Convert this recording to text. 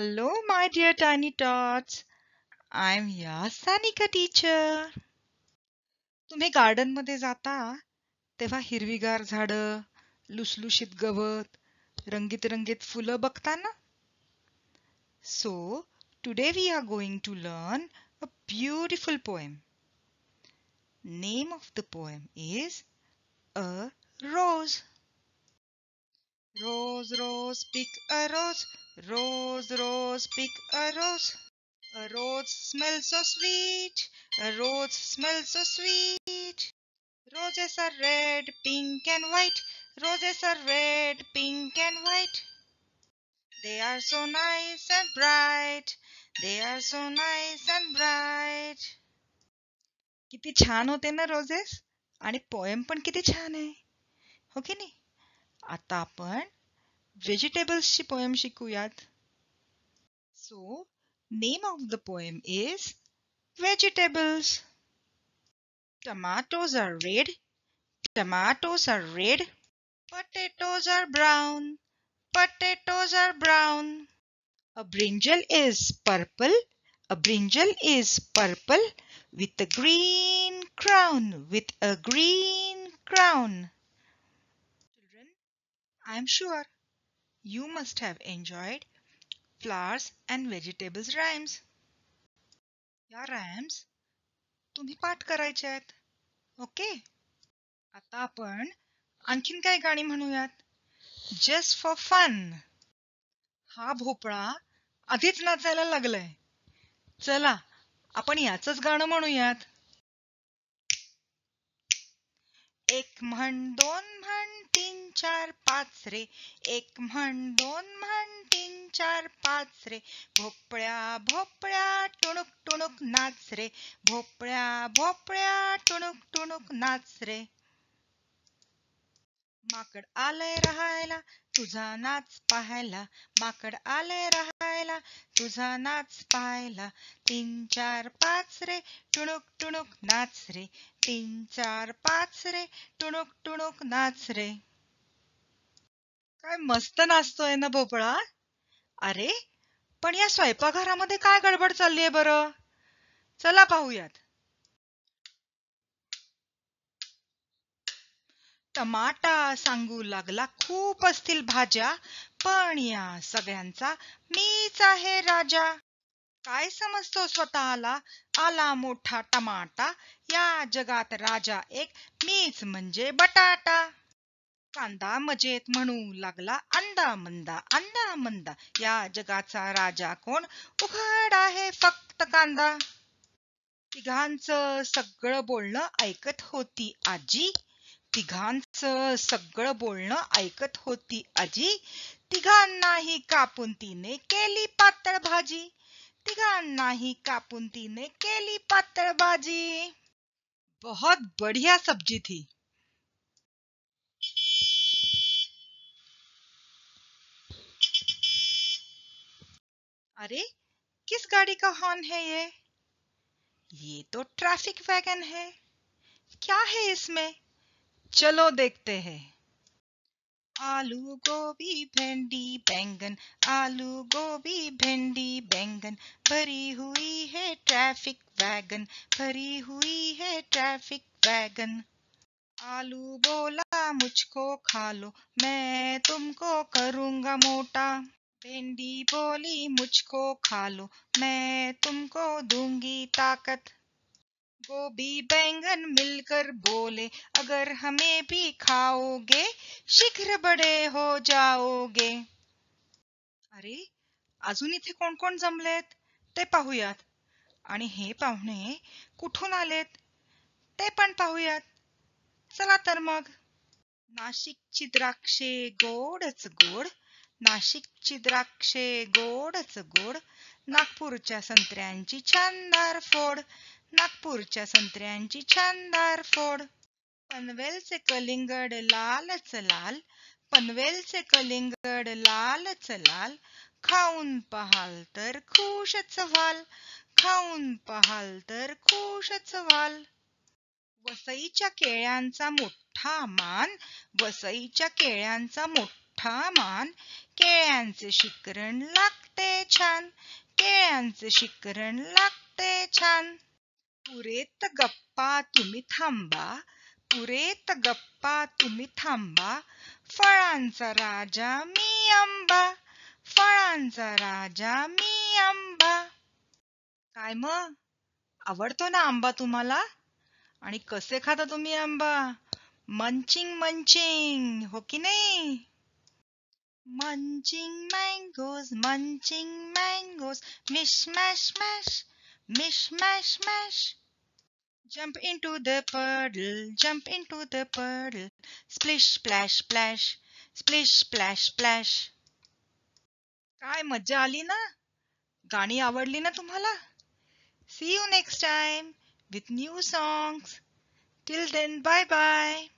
Hello, my dear tiny tots. I'm your Sanika teacher. तुम्ही गार्डनमध्ये जाता तेव्हा हिरवीगार झाडं लुसलुशीत गवत रंगीत रंगीत फुलं बघता ना so today we are going to learn a beautiful poem name of the poem is a rose rose rose pick a rose rose rose pick a rose rose smell so sweet rose smell so sweet roses are red pink and white roses are red pink and white they are so nice and bright they are so nice किती छान होते ना roses आणि poem पण किती छान आहे हो की नाही आता आपण व्हेजिटेबल्सची पोएम शिकूयात so name of the poem is vegetables tomatoes are red tomatoes are red potatoes are brown potatoes are brown a brinjal is purple a brinjal is purple with a green crown with a green crown I am sure you must have enjoyed flowers and vegetables rhymes. या rhymes तुम्ही पाठ करायचे आहेत okay आता आपण आणखीन काय गाणी म्हणूयात जस्ट फॉर फन हा भोपळा आधीच नाचायला लागलाय चला आपण याच गाणं म्हणूयात एक म्हण दोन म्हण तीन चार पाच रे एक म्हण दोन म्हण तीन चार पाच रे भोपळ्या भोपळ्या टुणुक टुणूक नाच रे भोपळ्या भोपळ्या टुणुक टुणूक नाच रे माकड आलंय राहायला तुझा नाच पाहायला माकड आलंय राहायला तुझा नाच पाहायला तीन चार पाच रे टुणुक टुणुक नाच रे तीन चार पाच रे टुणुक टुणुक नाच रे काय मस्त नाचतोय ना भोपळा अरे पण या स्वयंपाकघरामध्ये काय गडबड चालली आहे बरं चला पाहूयात टमाटा सांगू लागला खूप असतील भाज्या पण या सगळ्यांचा मीच आहे राजा काय समजतो स्वतःला आला मोठा टमाटा या जगात राजा एक मीच म्हणजे बटाटा कांदा मजेत म्हणू लागला अंदा मंदा अंदा मंदा या जगाचा राजा कोण उघड आहे फक्त कांदा तिघांचं सगळं बोलणं ऐकत होती आजी तिघांच सगळं बोलणं ऐकत होती आजी तिघांनाही कापून तिने केली पातळ भाजी तिघांनाही कापून तिने केली पातळ भाजी बहुत बढ़िया सब्जी थी अरे किस गाड़ी का हॉर्न है ये ये तो ट्रैफिक वैगन है क्या है इसमें चलो देखते हैं आलू गोभी भिंडी बैंगन आलू गोभी भिंडी बैंगन भरी हुई है ट्रैफिक वैगन भरी हुई है ट्रैफिक वैगन आलू बोला मुझको खा लो मैं तुमको करूँगा मोटा भिंडी बोली मुझको खा लो मैं तुमको दूंगी ताकत भी बैंगन मिलकर बोले अगर हमें भी खाओगे शीघ्र बड़े हो जाओगे अरे अजून इथे कोण कोण जमलेत ते पाहुयात, आणि हे पाहुणे कुठून आलेत ते पण पाहुयात, चला तर मग नाशिकची द्राक्षे गोडच गोड नाशिकची द्राक्षे गोडच गोड नागपूरच्या संत्र्यांची छानदार फोड नागपूरच्या संत्र्यांची छानदार फोड पनवेलचे कलिंगड लालच लाल पनवेलचे कलिंगड लालच लाल खाऊन पहाल तर खुशच व्हाल खाऊन पहाल तर खुशच व्हाल वसईच्या केळ्यांचा मोठा मान वसईच्या केळ्यांचा मोठा मान केळ्यांचे शिकरण लागते छान केळ्यांचे शिकरण लागते छान पुरेत गप्पा तुम्ही थांबा पुरेत गप्पा तुम्ही थांबा फळांचा राजा मी आंबा फळांचा राजा मी आंबा काय मग आवडतो ना आंबा तुम्हाला आणि कसे खाता तुम्ही आंबा मंचिंग मंचिंग हो की नाही munching mangoes munching mangoes mish mash mash Mish, mash, mash. Jump into the puddle, jump into the puddle. Splish, splash, splash, splish, splash, splash. काय मज्जा आली ना गाणी आवडली ना तुम्हाला see you next time with new songs till then bye bye